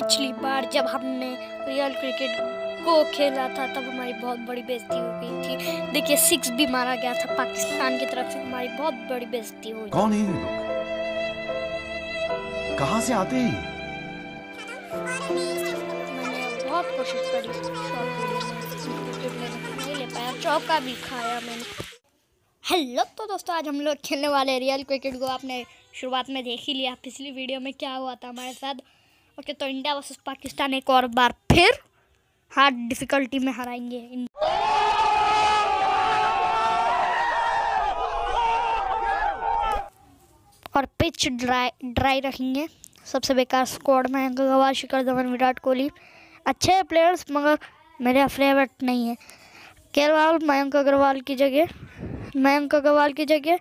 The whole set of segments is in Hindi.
पिछली बार जब हमने रियल क्रिकेट को खेला था तब हमारी बहुत बड़ी बेइज्जती हो गई थी देखिए सिक्स भी मारा गया था पाकिस्तान की तरफ से हमारी बहुत बड़ी बेइज्जती हो कौन है ये लोग से आते हैं मैंने बहुत कोशिश करी नहीं ले पाया चौका भी खाया मैंने हेलो तो दोस्तों आज हम लोग खेलने वाले रियल क्रिकेट को आपने शुरुआत में देख ही लिया पिछली वीडियो में क्या हुआ था हमारे साथ ओके तो इंडिया वर्सेस पाकिस्तान एक और बार फिर हार्ड डिफिकल्टी में हराएंगे और पिच ड्राई ड्राई रखेंगे सबसे बेकार स्क्वाड में गवार शिखर धवन विराट कोहली अच्छे प्लेयर्स मगर मेरे फेवरेट नहीं है केरवाल मयंक अग्रवाल की जगह मयंक अग्रवाल की जगह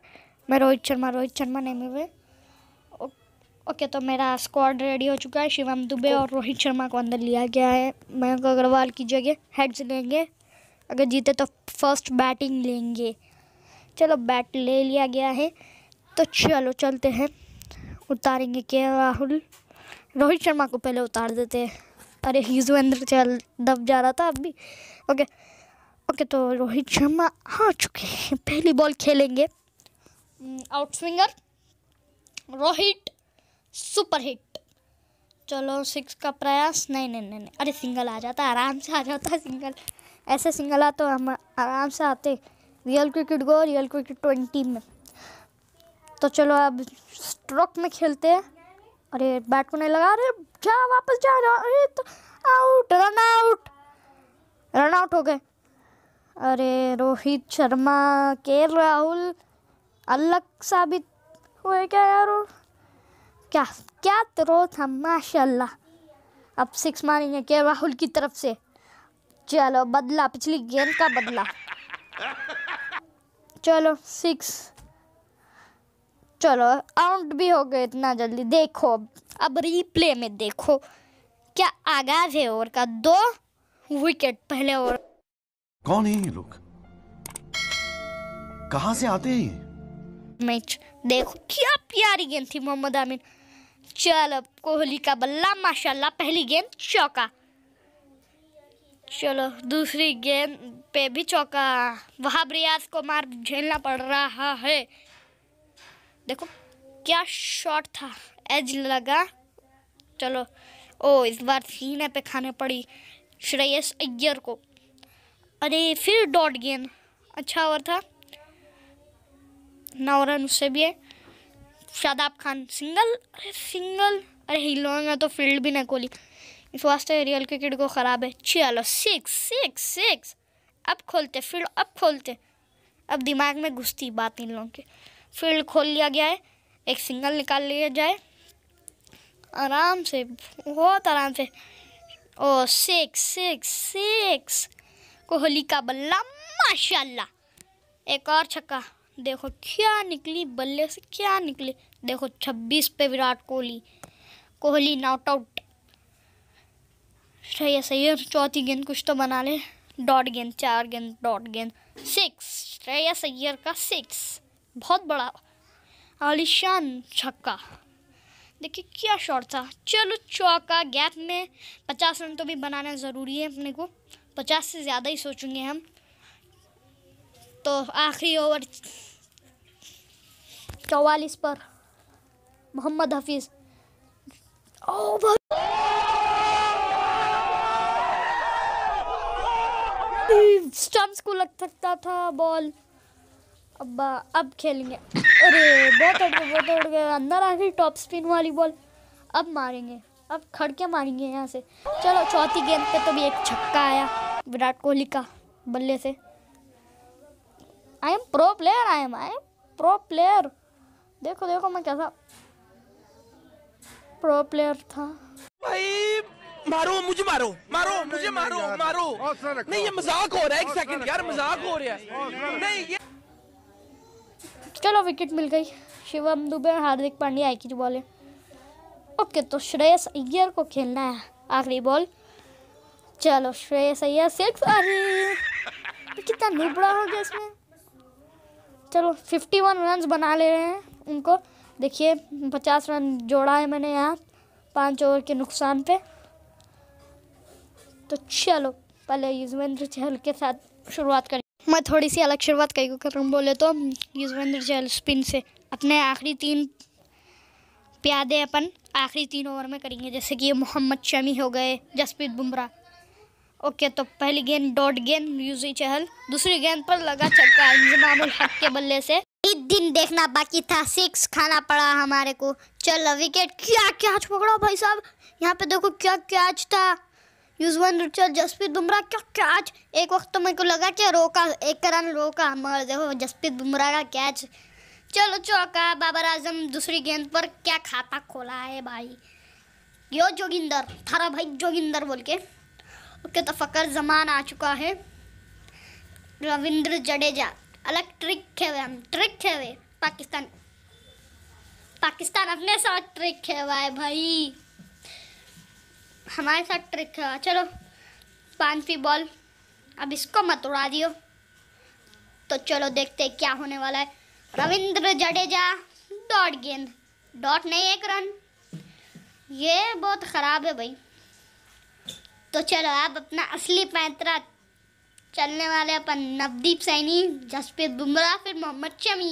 मैं रोहित शर्मा रोहित शर्मा नहीं मिले ओके तो मेरा स्क्वाड रेडी हो चुका है शिवम दुबे और रोहित शर्मा को अंदर लिया गया है मयंक अग्रवाल की जगह हेड्स लेंगे अगर जीते तो फर्स्ट बैटिंग लेंगे चलो बैट ले लिया गया है तो चलो चलते हैं उतारेंगे के राहुल रोहित शर्मा को पहले उतार देते हैं अरे युजवेंद्र चल दब जा रहा था अभी ओके ओके तो रोहित शर्मा आ चुके हैं पहली बॉल खेलेंगे out hmm, swinger Rohit super hit चलो सिक्स का प्रयास नहीं नहीं नहीं अरे सिंगल आ जाता आराम से आ जाता सिंगल ऐसे सिंगल आ तो हम आराम से आते real cricket go real cricket twenty में तो चलो अब स्ट्रोक में खेलते हैं अरे बैट को नहीं लगा अरे जा वापस जा रहा अरे तो out run out run out हो गए अरे रोहित शर्मा के राहुल अलग साबित हुए क्या यार क्या क्या थ्रो था माशाल्लाह अब सिक्स मारेंगे क्या राहुल की तरफ से चलो बदला पिछली गेंद का बदला चलो सिक्स चलो आउट भी हो गए इतना जल्दी देखो अब रीप्ले में देखो क्या आगाज है ओवर का दो विकेट पहले ओवर कौन है ये लोग कहां से आते हैं मैच देखो क्या प्यारी गेंद थी मोहम्मद आमिर चलो कोहली का बल्ला माशाल्लाह पहली गेंद चौका चलो दूसरी गेंद पे भी चौका वहाब रियाज को मार झेलना पड़ रहा है देखो क्या शॉट था एज लगा चलो ओ इस बार सीने पे खाने पड़ी श्रेयस अय्यर को अरे फिर डॉट गेंद अच्छा ओवर था नौ रन उससे भी है शादाब खान सिंगल अरे सिंगल अरे हीरो ने तो फील्ड भी ना खोली इस वास्ते रियल क्रिकेट को ख़राब है चलो सिक्स सिक्स सिक्स अब खोलते फील्ड अब खोलते अब दिमाग में घुसती बात इन लोगों की फील्ड खोल लिया गया है एक सिंगल निकाल लिया जाए आराम से बहुत आराम से ओ सिक्स सिक्स सिक्स कोहली का बल्ला माशाल्लाह एक और छक्का देखो क्या निकली बल्ले से क्या निकले देखो छब्बीस पे विराट कोहली कोहली नॉट आउट सही है सही है चौथी गेंद कुछ तो बना ले डॉट गेंद चार गेंद डॉट गेंद सिक्स श्रेया सैयर का सिक्स बहुत बड़ा आलिशान छक्का देखिए क्या शॉट था चलो चौका गैप में पचास रन तो भी बनाना ज़रूरी है अपने को पचास से ज़्यादा ही सोचेंगे हम तो आखिरी ओवर चौवालीस पर मोहम्मद हफीज ओ को लग सकता था बॉल अब अब खेलेंगे अरे बहुत अड़ गए बहुत उड़ गए अंदर आ गई टॉप स्पिन वाली बॉल अब मारेंगे अब खड़के मारेंगे यहाँ से चलो चौथी गेंद पे तो भी एक छक्का आया विराट कोहली का बल्ले से I am pro player I am I am pro player देखो देखो मैं कैसा प्रो प्लेयर था भाई मारो मुझे मारो मारो नहीं, मुझे नहीं, मारो मारो नहीं ये मजाक हो रहा है एक सेकंड यार मजाक हो रहा है नहीं ये चलो विकेट मिल गई शिवम दुबे और हार्दिक पांड्या आई की बॉल है ओके तो श्रेयस अय्यर को खेलना है आखिरी बॉल चलो श्रेयस अय्यर सिक्स अरे कितना नुबड़ा हो गया इसमें चलो 51 रन बना ले रहे हैं उनको देखिए पचास रन जोड़ा है मैंने यहाँ पाँच ओवर के नुकसान पे तो चलो पहले युजवेंद्र चहल के साथ शुरुआत करें मैं थोड़ी सी अलग शुरुआत कही कर बोले तो युजवेंद्र चहल स्पिन से अपने आखिरी तीन प्यादे अपन आखिरी तीन ओवर में करेंगे जैसे कि ये मोहम्मद शमी हो गए जसप्रीत बुमराह ओके तो पहली गेंद डॉट गेंद यूजी चहल दूसरी गेंद पर लगा छक्का इंजमाम हक के बल्ले से एक दिन देखना बाकी था सिक्स खाना पड़ा हमारे को चलो विकेट क्या कैच पकड़ा भाई साहब यहाँ पे देखो क्या कैच था युजवान रुचर जसप्रीत बुमराह क्या कैच एक वक्त तो मेरे को लगा कि रोका एक रन रोका मगर देखो जसप्रीत बुमराह का कैच चलो चौका बाबर आजम दूसरी गेंद पर क्या खाता खोला है भाई यो जोगिंदर थारा भाई जोगिंदर बोल के ओके तो फ़कर जमान आ चुका है रविंद्र जडेजा अलग ट्रिक खेवे हम ट्रिक खेवे पाकिस्तान पाकिस्तान अपने साथ ट्रिक खेवा है भाई हमारे साथ ट्रिक खेवा चलो पांचवी बॉल अब इसको मत उड़ा दियो तो चलो देखते क्या होने वाला है रविंद्र जडेजा डॉट गेंद डॉट नहीं एक रन ये बहुत ख़राब है भाई तो चलो आप अपना असली पैंतरा चलने वाले अपन नवदीप सैनी जसप्रीत बुमराह फिर मोहम्मद शमी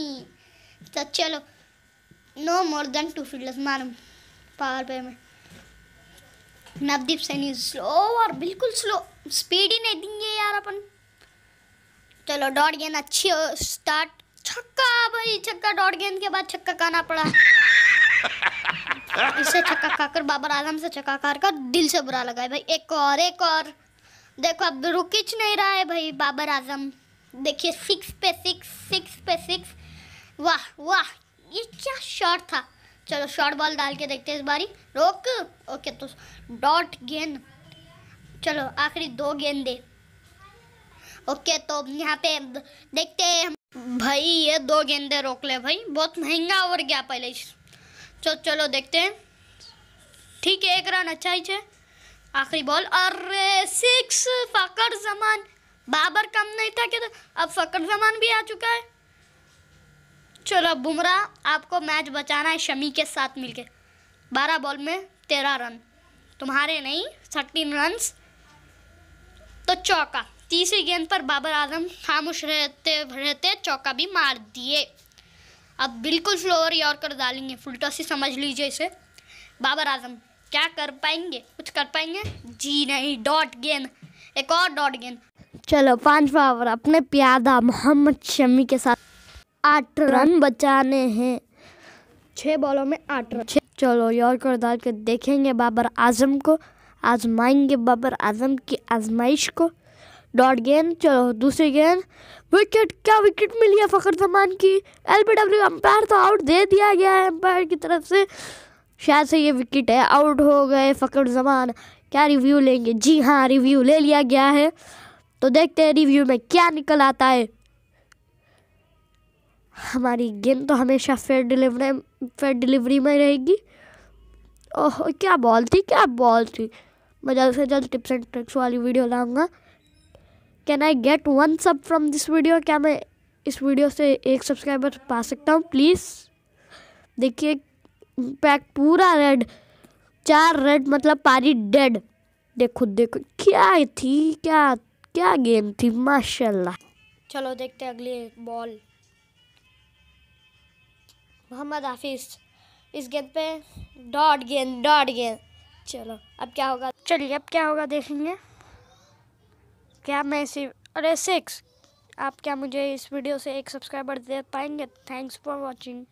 तो चलो no more then two fielders मालूम पावर पे में नवदीप सैनी स्लो और बिल्कुल स्लो स्पीड ही नहीं देंगे यार अपन चलो डॉट गेंद अच्छी हो स्टार्ट छक्का भाई छक्का डॉट गेंद के बाद छक्का खाना पड़ा इसे छक्का खाकर बाबर आजम से छक्का खाकर दिल से बुरा लगा भाई एक और एक और देखो अब रुकिच नहीं रहा है भाई बाबर आजम देखिए सिक्स पे सिक्स सिक्स पे सिक्स वाह वाह ये क्या शॉट था चलो शॉर्ट बॉल डाल के देखते हैं इस बारी रोक ओके तो डॉट गेंद चलो आखिरी दो गेंद दे ओके तो यहाँ पे देखते हैं भाई ये दो गेंदे रोक ले भाई बहुत महंगा ओवर गया पहले चलो चलो देखते हैं ठीक है एक रन अच्छा ही है आखिरी बॉल अरे सिक्स फ़कर जमान बाबर कम नहीं था क्या तो, अब फ़कर जमान भी आ चुका है चलो अब बुमराह आपको मैच बचाना है शमी के साथ मिलके बारह बॉल में तेरह रन तुम्हारे नहीं थर्टीन रन तो चौका तीसरी गेंद पर बाबर आजम खामोश रहते रहते चौका भी मार दिए अब बिल्कुल स्लोअर यॉर्कर डालेंगे फुलटॉसी समझ लीजिए इसे बाबर आजम क्या कर पाएंगे कुछ कर पाएंगे जी नहीं डॉट गेंद एक और डॉट गेंद चलो पांचवा ओवर अपने प्यादा मोहम्मद शमी के साथ आठ रन बचाने हैं छह बॉलों में आठ रन चलो यॉर्कर डाल के देखेंगे बाबर आजम को आजमाएंगे बाबर आजम की आजमाइश को डॉट गेंद चलो दूसरी गेंद विकेट क्या विकेट मिली है फ़खर जमान की एल पी डब्ल्यू अंपायर तो आउट दे दिया गया है अंपायर की तरफ से शायद से ये विकेट है आउट हो गए फ़कर जमान क्या रिव्यू लेंगे जी हाँ रिव्यू ले लिया गया है तो देखते हैं रिव्यू में क्या निकल आता है हमारी गेंद तो हमेशा फेयर डिलीवरी फेयर डिलीवरी में रहेगी ओह क्या बॉल थी क्या बॉल थी मैं जल्द से जल्द टिप्स एंड ट्रिक्स वाली वीडियो लाऊंगा can I get one sub from this video क्या मैं इस वीडियो से एक सब्सक्राइबर पा सकता हूँ प्लीज़ देखिए पैक पूरा रेड चार रेड मतलब पारी डेड देखो देखो क्या थी क्या क्या गेम थी माशाल्लाह चलो देखते अगली बॉल मोहम्मद हाफिज इस गेंद पे डॉट गेंद डॉट गेंद चलो अब क्या होगा चलिए अब क्या होगा देखेंगे क्या मैं इसी अरे सिक्स आप क्या मुझे इस वीडियो से एक सब्सक्राइबर दे पाएंगे थैंक्स फॉर वॉचिंग